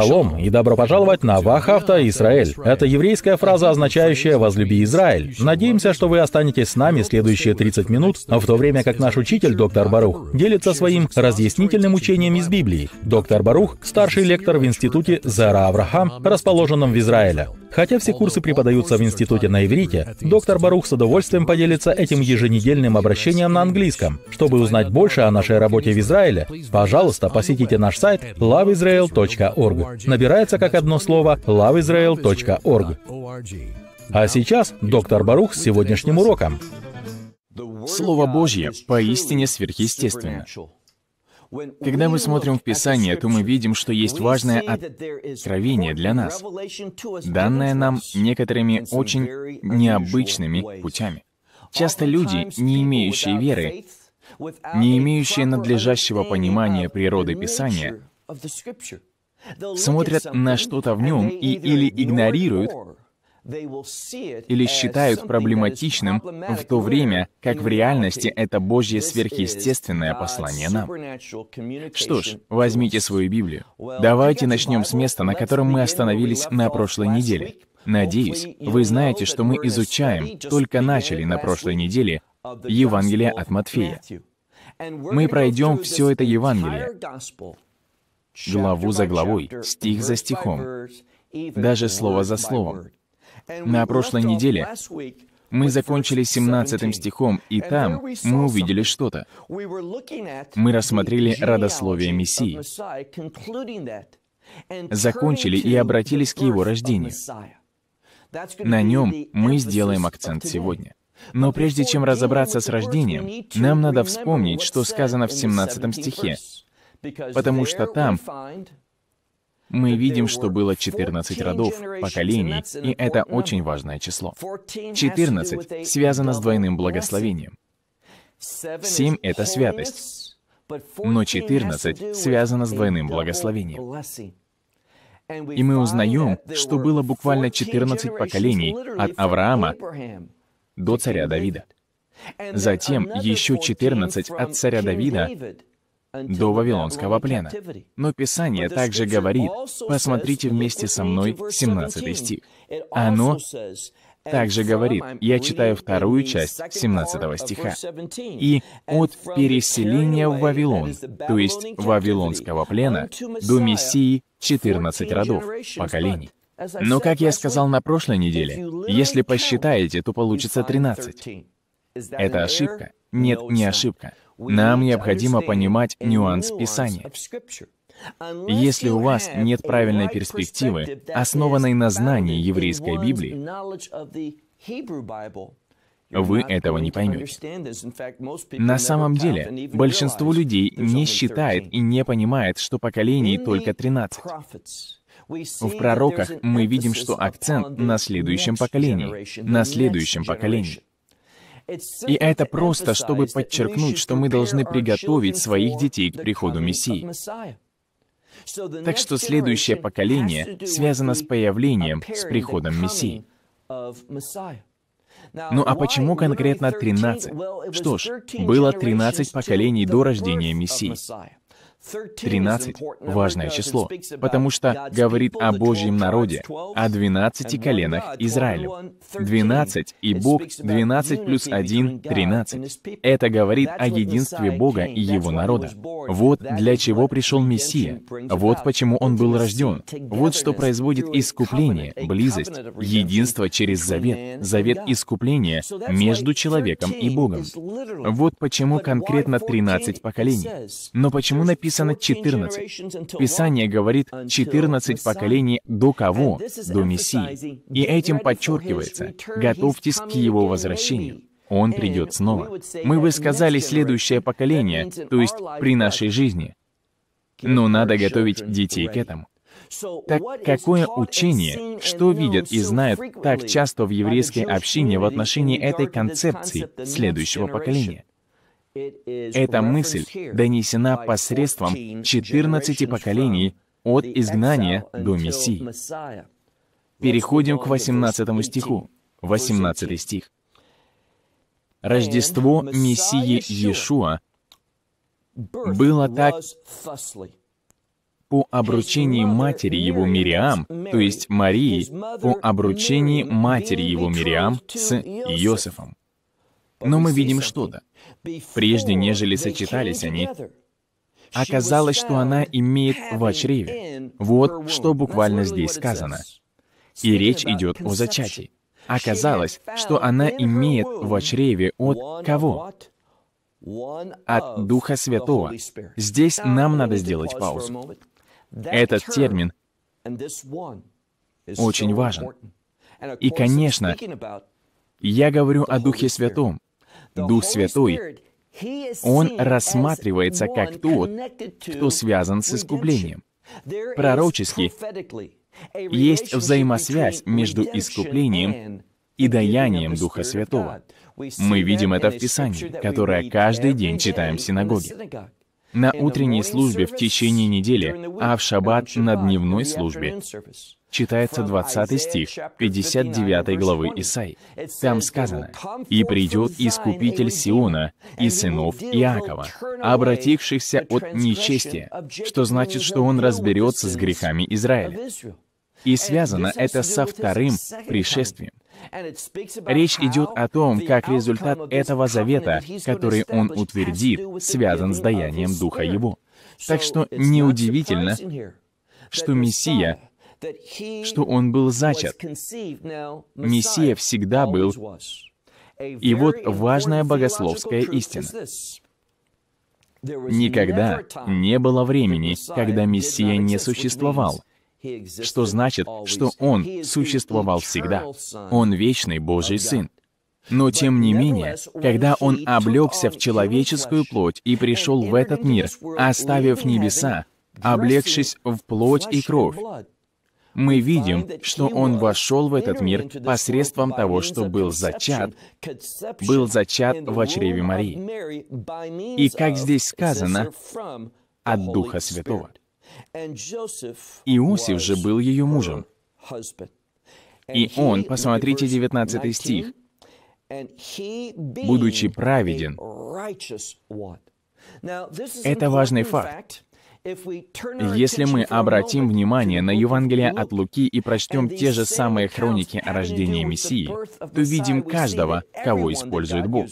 «Шалом» и «Добро пожаловать на Вахавта Израиль». Это еврейская фраза, означающая «возлюби Израиль». Надеемся, что вы останетесь с нами следующие 30 минут, в то время как наш учитель, доктор Барух, делится своим разъяснительным учением из Библии. Доктор Барух — старший лектор в Институте Зара Авраам, расположенном в Израиле. Хотя все курсы преподаются в институте на иврите, доктор Барух с удовольствием поделится этим еженедельным обращением на английском. Чтобы узнать больше о нашей работе в Израиле, пожалуйста, посетите наш сайт loveisrael.org. Набирается как одно слово loveisrael.org. А сейчас доктор Барух с сегодняшним уроком. Слово Божье поистине сверхъестественно. Когда мы смотрим в Писание, то мы видим, что есть важное откровение для нас, данное нам некоторыми очень необычными путями. Часто люди, не имеющие веры, не имеющие надлежащего понимания природы Писания, смотрят на что-то в нем и или игнорируют, или считают проблематичным в то время, как в реальности это Божье сверхъестественное послание нам. Что ж, возьмите свою Библию. Давайте начнем с места, на котором мы остановились на прошлой неделе. Надеюсь, вы знаете, что мы изучаем, только начали на прошлой неделе, Евангелие от Матфея. Мы пройдем все это Евангелие, главу за главой, стих за стихом, даже слово за словом, на прошлой неделе мы закончили 17 стихом, и там мы увидели что-то. Мы рассмотрели родословие Мессии, закончили и обратились к его рождению. На нем мы сделаем акцент сегодня. Но прежде чем разобраться с рождением, нам надо вспомнить, что сказано в 17 стихе, потому что там мы видим, что было 14 родов, поколений, и это очень важное число. 14 связано с двойным благословением. 7 — это святость, но 14 связано с двойным благословением. И мы узнаем, что было буквально 14 поколений от Авраама до царя Давида. Затем еще 14 от царя Давида до Вавилонского плена. Но Писание также говорит, посмотрите вместе со мной 17 стих. Оно также говорит, я читаю вторую часть 17 стиха, «И от переселения в Вавилон, то есть Вавилонского плена, до Мессии 14 родов, поколений». Но, как я сказал на прошлой неделе, если посчитаете, то получится 13. Это ошибка? Нет, не ошибка. Нам необходимо понимать нюанс Писания. Если у вас нет правильной перспективы, основанной на знании еврейской Библии, вы этого не поймете. На самом деле, большинство людей не считает и не понимает, что поколений только 13. В пророках мы видим, что акцент на следующем поколении, на следующем поколении. И это просто, чтобы подчеркнуть, что мы должны приготовить своих детей к приходу Мессии. Так что следующее поколение связано с появлением, с приходом Мессии. Ну а почему конкретно 13? Что ж, было 13 поколений до рождения Мессии. 13 — важное число, потому что говорит о Божьем народе, о 12 коленах Израилю. 12 и Бог 12 плюс 1 — 13. Это говорит о единстве Бога и Его народа. Вот для чего пришел Мессия, вот почему Он был рожден, вот что производит искупление, близость, единство через завет, завет искупления между человеком и Богом. Вот почему конкретно 13 поколений. Но почему написано написано 14. Писание говорит 14 поколений до кого? До Мессии. И этим подчеркивается, готовьтесь к его возвращению. Он придет снова. Мы бы сказали следующее поколение, то есть при нашей жизни. Но надо готовить детей к этому. Так какое учение, что видят и знают так часто в еврейской общине в отношении этой концепции следующего поколения? Эта мысль донесена посредством 14 поколений от изгнания до Мессии. Переходим к 18 стиху. 18 стих. Рождество Мессии Иешуа было так по обручении матери его Мириам, то есть Марии, по обручении матери его Мириам с Иосифом. Но мы видим что-то прежде нежели сочетались они, оказалось, что она имеет в очреве. Вот что буквально здесь сказано. И речь идет о зачатии. Оказалось, что она имеет в очреве от кого? От Духа Святого. Здесь нам надо сделать паузу. Этот термин очень важен. И, конечно, я говорю о Духе Святом, Дух Святой, он рассматривается как тот, кто связан с искуплением. Пророчески есть взаимосвязь между искуплением и даянием Духа Святого. Мы видим это в Писании, которое каждый день читаем в синагоге на утренней службе в течение недели, а в шаббат на дневной службе. Читается 20 стих 59 главы Исаи. Там сказано, «И придет Искупитель Сиона и сынов Иакова, обратившихся от нечестия», что значит, что он разберется с грехами Израиля. И связано это со вторым пришествием. Речь идет о том, как результат этого завета, который он утвердит, связан с даянием Духа Его. Так что неудивительно, что Мессия что он был зачат. Мессия всегда был. И вот важная богословская истина. Никогда не было времени, когда Мессия не существовал что значит, что Он существовал всегда. Он вечный Божий Сын. Но тем не менее, когда Он облегся в человеческую плоть и пришел в этот мир, оставив небеса, облегшись в плоть и кровь, мы видим, что он вошел в этот мир посредством того, что был зачат, был зачат в чреве Марии. И как здесь сказано, от Духа Святого. Иосиф же был ее мужем. И он, посмотрите 19 стих, будучи праведен. Это важный факт. Если мы обратим внимание на Евангелие от Луки и прочтем те же самые хроники о рождении Мессии, то видим каждого, кого использует Бог.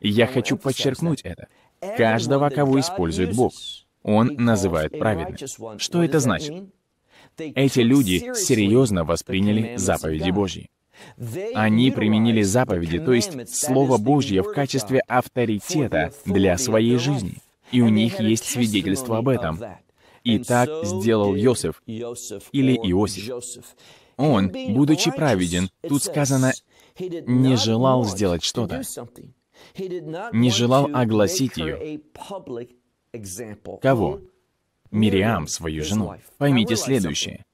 Я хочу подчеркнуть это. Каждого, кого использует Бог. Он называет праведным. Что это значит? Эти люди серьезно восприняли заповеди Божьи. Они применили заповеди, то есть Слово Божье в качестве авторитета для своей жизни. И у них есть свидетельство об этом. И так сделал Йосиф или Иосиф. Он, будучи праведен, тут сказано, не желал сделать что-то, не желал огласить ее, Кого? Мириам, свою жену. Поймите следующее.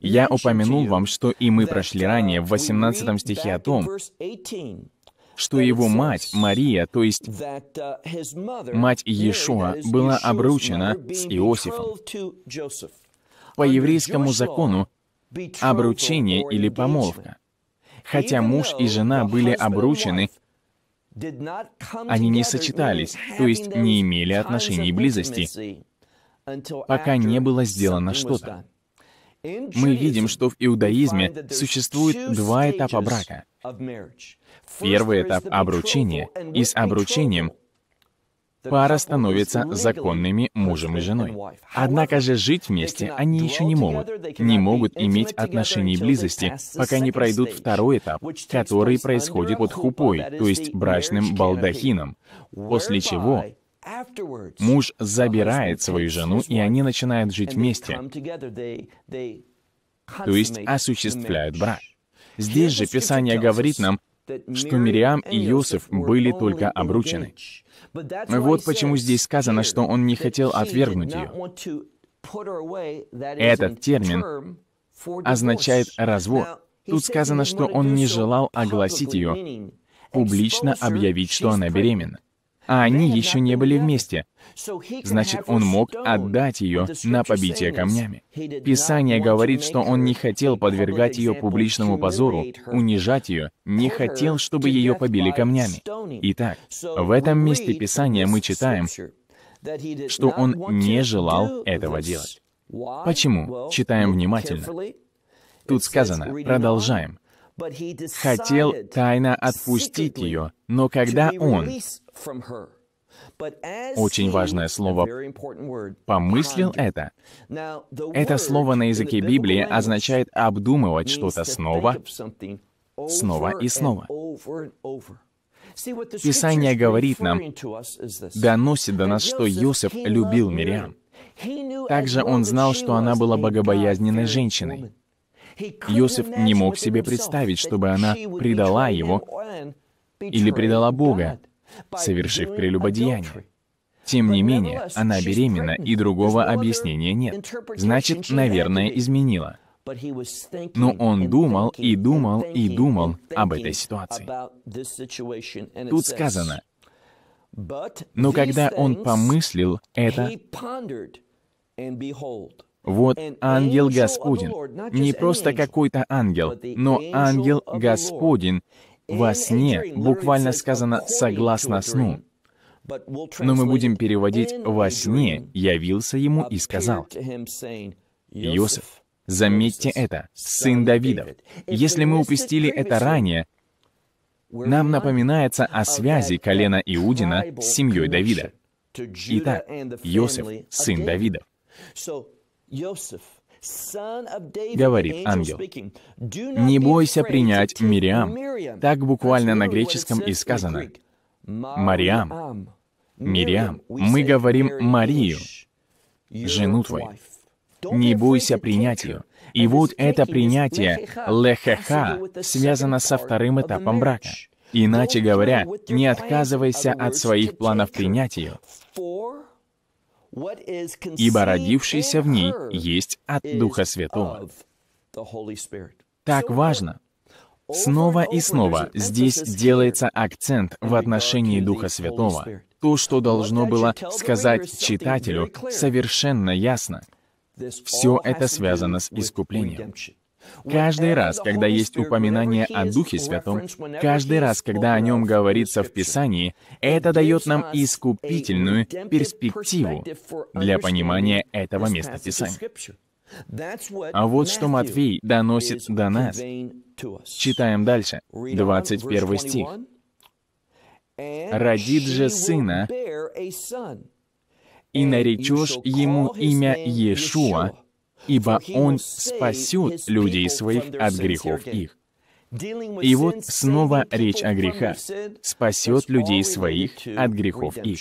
Я упомянул вам, что и мы прошли uh, ранее в 18 стихе о том, что его мать, Мария, то есть uh, мать Иешуа, была обручена с Иосифом. По еврейскому закону обручение или помолвка. Хотя муж и жена были обручены они не сочетались, то есть не имели отношений близости, пока не было сделано что-то. Мы видим, что в иудаизме существует два этапа брака. Первый этап — обручение, и с обручением пара становится законными мужем и женой. Однако же жить вместе они еще не могут, не могут иметь отношений близости, пока не пройдут второй этап, который происходит под хупой, то есть брачным балдахином, после чего муж забирает свою жену, и они начинают жить вместе, то есть осуществляют брак. Здесь же Писание говорит нам, что Мириам и Иосиф были только обручены. Ну вот почему здесь сказано, что он не хотел отвергнуть ее. Этот термин означает «развод». Тут сказано, что он не желал огласить ее, публично объявить, что она беременна. А они еще не были вместе. Значит, он мог отдать ее на побитие камнями. Писание говорит, что он не хотел подвергать ее публичному позору, унижать ее, не хотел, чтобы ее побили камнями. Итак, в этом месте Писания мы читаем, что он не желал этого делать. Почему? Читаем внимательно. Тут сказано, продолжаем. Хотел тайно отпустить ее, но когда он очень важное слово «помыслил» это. Это слово на языке Библии означает обдумывать что-то снова, снова и снова. Писание говорит нам, доносит до нас, что Йосиф любил Мириам. Также он знал, что она была богобоязненной женщиной. Йосиф не мог себе представить, чтобы она предала его или предала Бога, совершив прелюбодеяние. Тем не менее, она беременна, и другого объяснения нет. Значит, наверное, изменила. Но он думал и думал и думал об этой ситуации. Тут сказано, но когда он помыслил это, вот ангел Господень, не просто какой-то ангел, но ангел Господень, во сне буквально сказано «согласно сну». Но мы будем переводить «во сне явился ему и сказал». Иосиф, заметьте это, сын Давидов. Если мы упустили это ранее, нам напоминается о связи колена Иудина с семьей Давида. Итак, Иосиф, сын Давидов. Говорит ангел, «Не бойся принять Мириам». Так буквально на греческом и сказано. Мариам. Мириам. Мы говорим Марию, жену твою. Не бойся принять ее. И вот это принятие лехеха связано со вторым этапом брака. Иначе говоря, не отказывайся от своих планов принять ее ибо родившийся в ней есть от Духа Святого. Так важно. Снова и снова здесь делается акцент в отношении Духа Святого. То, что должно было сказать читателю, совершенно ясно. Все это связано с искуплением. Каждый раз, когда есть упоминание о Духе Святом, каждый раз, когда о нем говорится в Писании, это дает нам искупительную перспективу для понимания этого места Писания. А вот что Матвей доносит до нас. Читаем дальше, 21 стих. «Родит же сына, и наречешь ему имя Иешуа, ибо Он спасет людей своих от грехов их. И вот снова речь о грехах. Спасет людей своих от грехов их.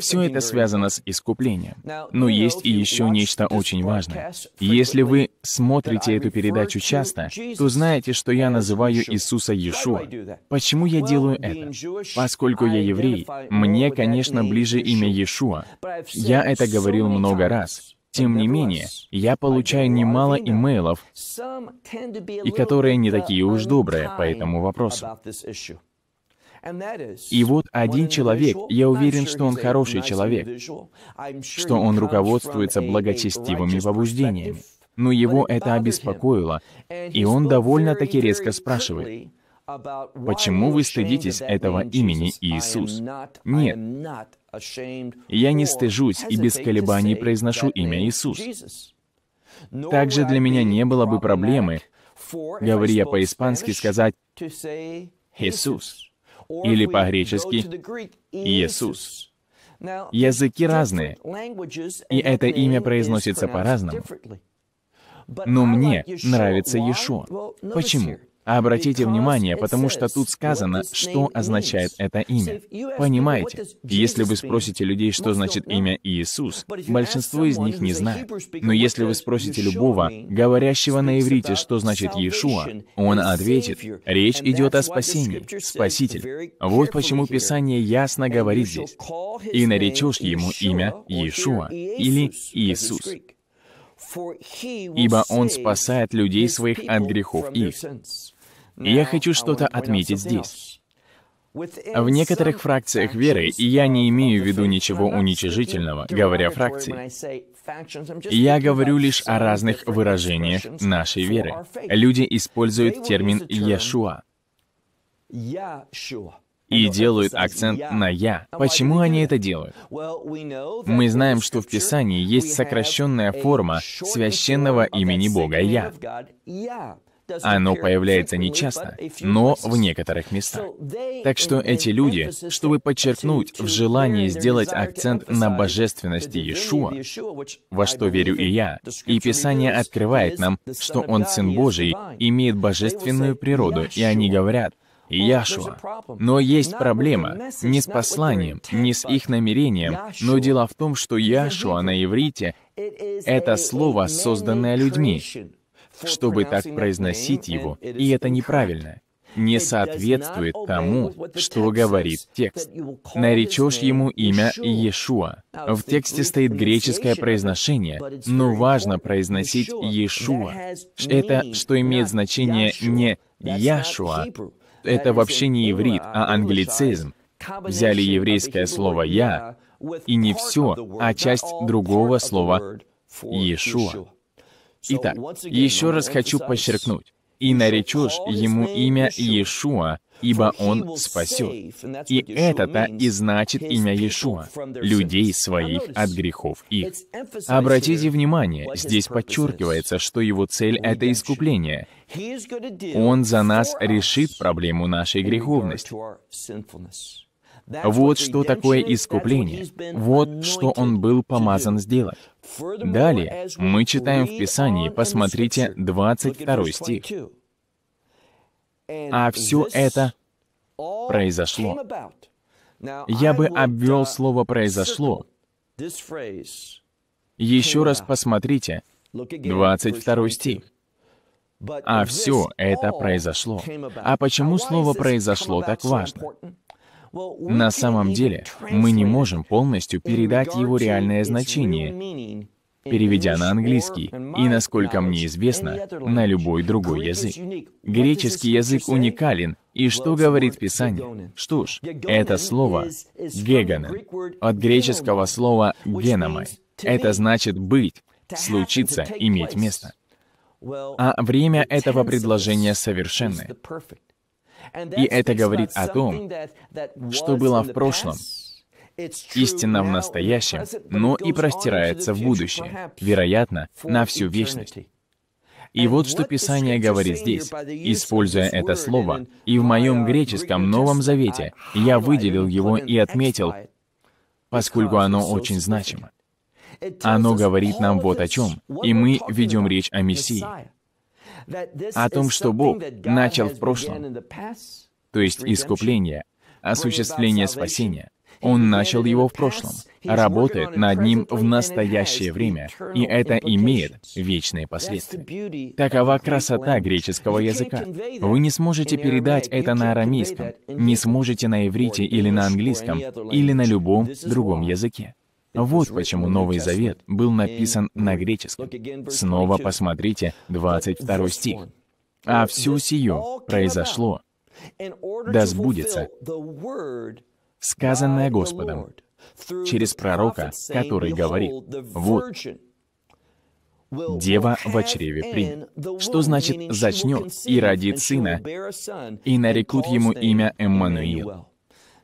Все это связано с искуплением. Но есть и еще нечто очень важное. Если вы смотрите эту передачу часто, то знаете, что я называю Иисуса Иешуа. Почему я делаю это? Поскольку я еврей, мне, конечно, ближе имя Иешуа. Я это говорил много раз. Тем не менее, я получаю немало имейлов, и которые не такие уж добрые по этому вопросу. И вот один человек, я уверен, что он хороший человек, что он руководствуется благочестивыми побуждениями, но его это обеспокоило, и он довольно-таки резко спрашивает, Почему вы стыдитесь этого имени Иисус? Нет, я не стыжусь и без колебаний произношу имя Иисус. Также для меня не было бы проблемы, говоря по-испански, сказать «Иисус» или по-гречески «Иисус». Языки разные, и это имя произносится по-разному. Но мне нравится Иешуа. Почему? Обратите внимание, потому что тут сказано, что означает это имя. Понимаете, если вы спросите людей, что значит имя Иисус, большинство из них не знают. Но если вы спросите любого, говорящего на иврите, что значит Иешуа, он ответит, речь идет о спасении, Спаситель. Вот почему Писание ясно говорит здесь. «И наречешь ему имя Иешуа» или «Иисус» ибо Он спасает людей своих от грехов их я хочу что-то отметить здесь. В некоторых фракциях веры, и я не имею в виду ничего уничижительного, говоря фракции, я говорю лишь о разных выражениях нашей веры. Люди используют термин «Яшуа» и делают акцент на «я». Почему они это делают? Мы знаем, что в Писании есть сокращенная форма священного имени Бога «я». Оно появляется нечасто, но в некоторых местах. Так что эти люди, чтобы подчеркнуть в желании сделать акцент на божественности Иешуа, во что верю и я, и Писание открывает нам, что Он Сын Божий, имеет божественную природу, и они говорят, Яшуа. Oh, но есть проблема не с посланием, не с их намерением, но дело в том, что Яшуа на иврите — это слово, созданное людьми чтобы так произносить его, и это неправильно не соответствует тому, что говорит текст. Наречешь ему имя Иешуа. В тексте стоит греческое произношение, но важно произносить Иешуа. Это, что имеет значение не Яшуа, это вообще не иврит, а англицизм. Взяли еврейское слово «я» и не все, а часть другого слова «Иешуа». Итак, еще раз хочу подчеркнуть, «И наречешь ему имя Иешуа, ибо он спасет». И это-то и значит имя Иешуа, людей своих от грехов их. Обратите внимание, здесь подчеркивается, что его цель — это искупление. Он за нас решит проблему нашей греховности. Вот что такое искупление. Вот что он был помазан сделать. Далее мы читаем в Писании, посмотрите 22 стих. А все это произошло. Я бы обвел uh, слово «произошло». Еще раз посмотрите 22 стих. А все это произошло. А почему слово «произошло» так важно? На самом деле, мы не можем полностью передать его реальное значение, переведя на английский, и, насколько мне известно, на любой другой язык. Греческий язык уникален, и что говорит Писание? Что ж, это слово «гегана» от греческого слова «геномай». Это значит «быть», «случиться», «иметь место». А время этого предложения совершенное. И это говорит о том, что было в прошлом, истина в настоящем, но и простирается в будущее, вероятно, на всю вечность. И вот что Писание говорит здесь, используя это слово, и в моем греческом Новом Завете я выделил его и отметил, поскольку оно очень значимо. Оно говорит нам вот о чем, и мы ведем речь о Мессии о том, что Бог начал в прошлом, то есть искупление, осуществление спасения. Он начал его в прошлом, работает над ним в настоящее время, и это имеет вечные последствия. Такова красота греческого языка. Вы не сможете передать это на арамейском, не сможете на иврите или на английском, или на любом другом языке. Вот почему Новый Завет был написан на греческом. Снова посмотрите 22 стих. «А все сие произошло, да сбудется сказанное Господом через пророка, который говорит, «Вот, Дева в чреве при. Что значит «зачнет» и родит сына, и нарекут ему имя Эммануил.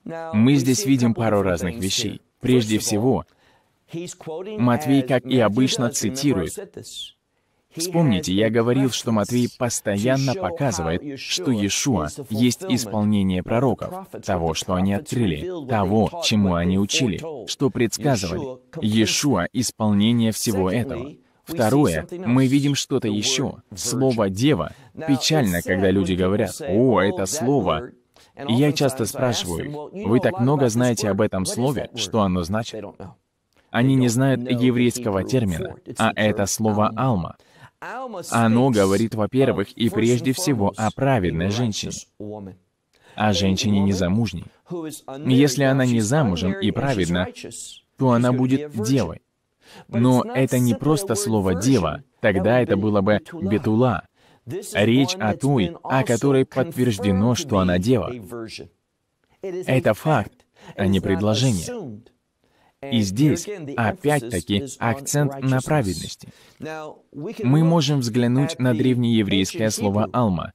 Мы здесь видим пару разных вещей. Прежде всего, Матвей, как и обычно, цитирует. Вспомните, я говорил, что Матвей постоянно показывает, что Иешуа есть исполнение пророков, того, что они открыли, того, чему они учили, что предсказывали. Иешуа — исполнение всего этого. Второе, мы видим что-то еще. Слово «дева». Печально, когда люди говорят, «О, это слово и я часто спрашиваю вы так много знаете об этом слове, что оно значит? Они не знают еврейского термина, а это слово «алма». Оно говорит, во-первых, и прежде всего о праведной женщине, о а женщине незамужней. Если она не замужем и праведна, то она будет девой. Но это не просто слово «дева», тогда это было бы «бетула». Речь о той, о которой подтверждено, что она дева. Это факт, а не предложение. И здесь, опять-таки, акцент на праведности. Мы можем взглянуть на древнееврейское слово «алма»,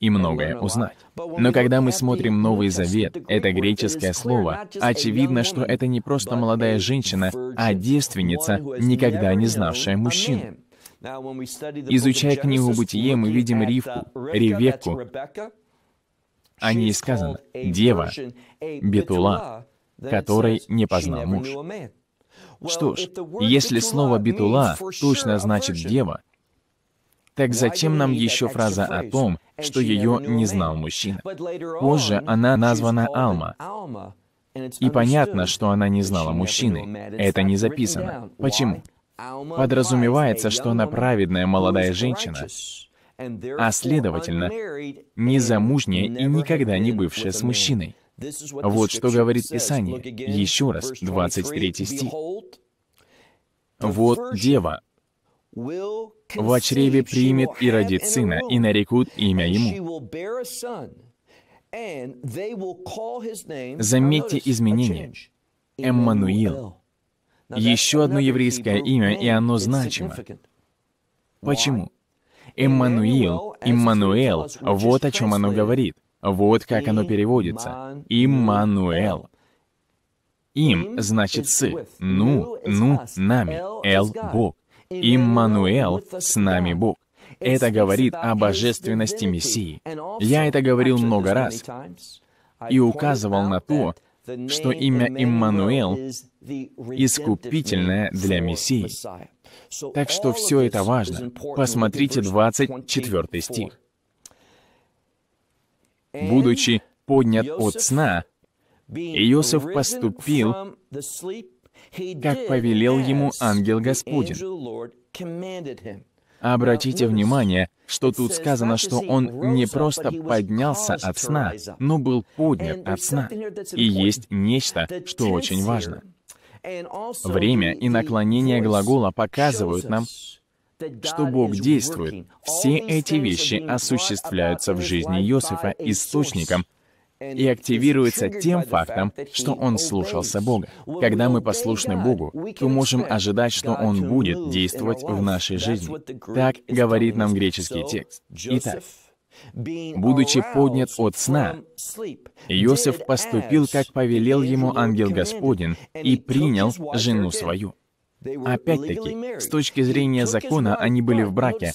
и многое узнать. Но когда мы смотрим Новый Завет, это греческое слово, очевидно, что это не просто молодая женщина, а девственница, никогда не знавшая мужчину. Изучая книгу «Бытие», мы видим Ривку, uh, Ревекку. О ней сказано «Дева», «Бетула», которой не познал муж. Что ж, если слово «битула» точно значит «дева», так зачем нам еще фраза о том, что ее не знал мужчина? Позже она названа Алма. И понятно, что она не знала мужчины. Это не записано. Почему? Подразумевается, что она праведная молодая женщина, а следовательно, незамужняя и никогда не бывшая с мужчиной. Вот что говорит Писание. Еще раз, 23 стих. «Вот дева в чреве примет и родит сына, и нарекут имя ему». Заметьте изменения. Эммануил. Еще одно еврейское имя, и оно значимо. Почему? Эммануил, Иммануэл, вот о чем оно говорит. Вот как оно переводится. Иммануэл. Им значит с. Ну, ну, нами. Эл — Бог. Иммануэл — с нами Бог. Это говорит о божественности Мессии. Я это говорил много раз и указывал на то, что имя Иммануэл искупительное для Мессии. Так что все это важно. Посмотрите 24 стих. Будучи поднят от сна, Иосиф поступил, как повелел ему ангел Господень. Обратите внимание, что тут сказано, что он не просто поднялся от сна, но был поднят от сна. И есть нечто, что очень важно. Время и наклонение глагола показывают нам, что Бог действует. Все эти вещи осуществляются в жизни Иосифа источником и активируется тем фактом, что он слушался Бога. Когда мы послушны Богу, то можем ожидать, что Он будет действовать в нашей жизни. Так говорит нам греческий текст. Итак, будучи поднят от сна, Иосиф поступил, как повелел ему ангел Господень, и принял жену свою. Опять-таки, с точки зрения закона, они были в браке.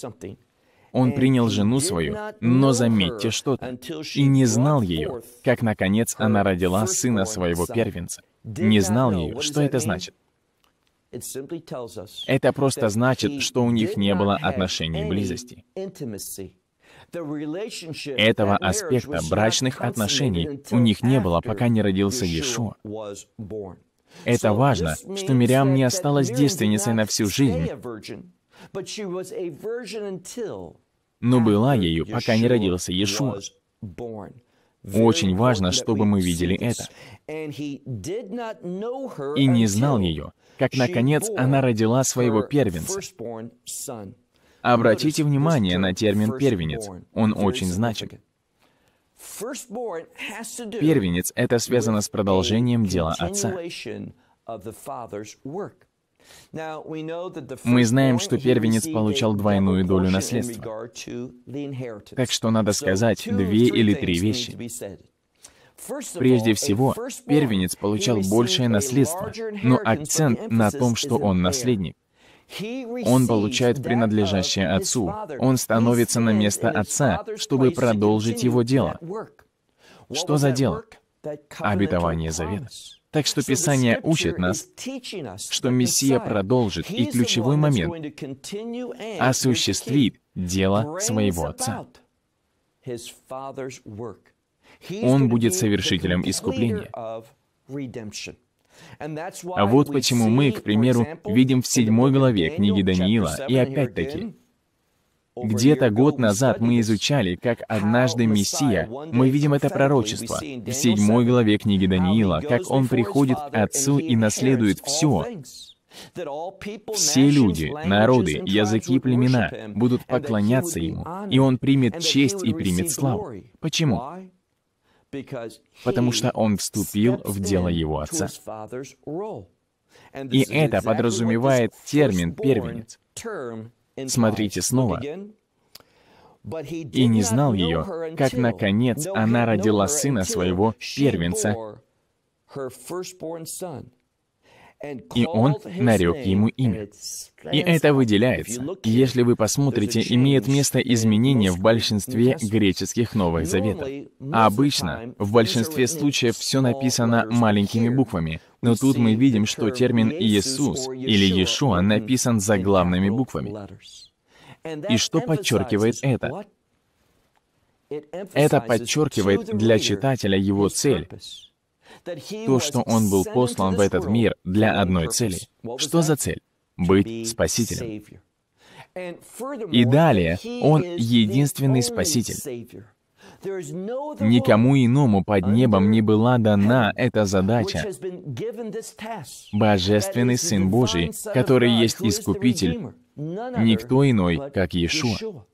Он принял жену свою, но заметьте что-то, и не знал ее, как, наконец, она родила сына своего первенца. Не знал ее. Что это значит? Это просто значит, что у них не было отношений близости. Этого аспекта брачных отношений у них не было, пока не родился Иешуа. Это важно, что Мириам не осталась девственницей на всю жизнь, но была ею, пока не родился Иешуа. Очень важно, чтобы мы видели это. И не знал ее, как, наконец, она родила своего первенца. Обратите внимание на термин «первенец». Он очень значим. Первенец — это связано с продолжением дела Отца. Мы знаем, что первенец получал двойную долю наследства. Так что надо сказать две или три вещи. Прежде всего, первенец получал большее наследство, но акцент на том, что он наследник. Он получает принадлежащее Отцу. Он становится на место Отца, чтобы продолжить его дело. Что за дело? Обетование завета. Так что Писание учит нас, что Мессия продолжит и ключевой момент осуществит дело своего Отца. Он будет совершителем искупления. А вот почему мы, к примеру, видим в седьмой главе книги Даниила, и опять-таки, где-то год назад мы изучали, как однажды Мессия, мы видим это пророчество в седьмой главе книги Даниила, как он приходит к Отцу и наследует все, все люди, народы, языки, племена будут поклоняться Ему, и Он примет честь и примет славу. Почему? потому что он вступил в дело его отца. И это подразумевает термин «первенец». Смотрите снова. «И не знал ее, как, наконец, она родила сына своего первенца, и он нарек ему имя. И это выделяется. Если вы посмотрите, имеет место изменение в большинстве греческих Новых Заветов. А обычно в большинстве случаев все написано маленькими буквами, но тут мы видим, что термин «Иисус» или «Иешуа» написан заглавными буквами. И что подчеркивает это? Это подчеркивает для читателя его цель, то, что он был послан в этот мир для одной цели. Что за цель? Быть спасителем. И далее, он единственный спаситель. Никому иному под небом не была дана эта задача. Божественный Сын Божий, который есть Искупитель, никто иной, как Иешуа.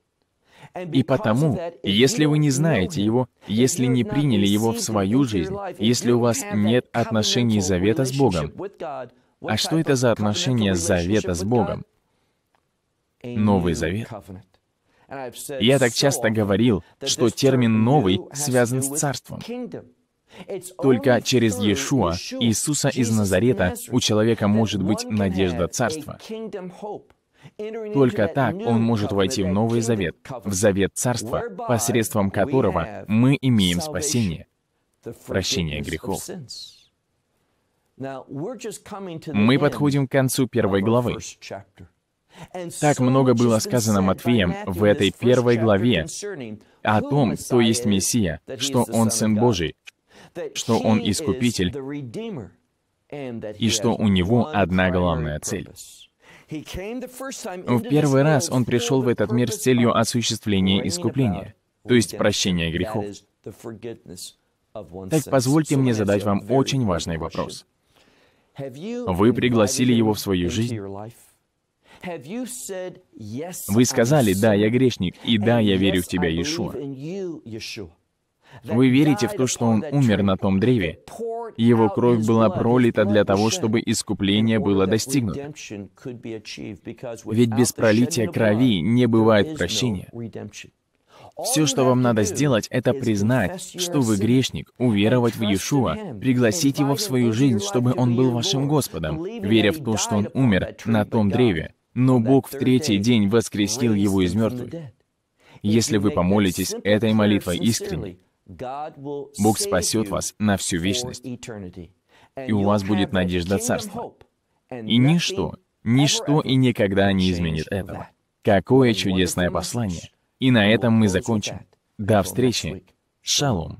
И потому, если вы не знаете Его, если не приняли Его в свою жизнь, если у вас нет отношений завета с Богом, а что это за отношения завета с Богом? Новый завет. Я так часто говорил, что термин «новый» связан с царством. Только через Иешуа, Иисуса из Назарета, у человека может быть надежда царства. Только так он может войти в Новый Завет, в Завет Царства, посредством которого мы имеем спасение, прощение грехов. Мы подходим к концу первой главы. Так много было сказано Матфеем в этой первой главе о том, кто есть Мессия, что Он Сын Божий, что Он Искупитель, и что у Него одна главная цель. В первый раз он пришел в этот мир с целью осуществления искупления, то есть прощения грехов. Так позвольте мне задать вам очень важный вопрос. Вы пригласили его в свою жизнь? Вы сказали, да, я грешник, и да, я верю в тебя, Иешуа. Вы верите в то, что он умер на том древе, его кровь была пролита для того, чтобы искупление было достигнуто. Ведь без пролития крови не бывает прощения. Все, что вам надо сделать, это признать, что вы грешник, уверовать в Иешуа, пригласить его в свою жизнь, чтобы он был вашим Господом, веря в то, что он умер на том древе. Но Бог в третий день воскресил его из мертвых. Если вы помолитесь этой молитвой искренне, Бог спасет вас на всю вечность, и у вас будет надежда царства. И ничто, ничто и никогда не изменит этого. Какое чудесное послание! И на этом мы закончим. До встречи. Шалом.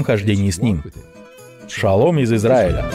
всем хождении с Ним. Шалом из Израиля!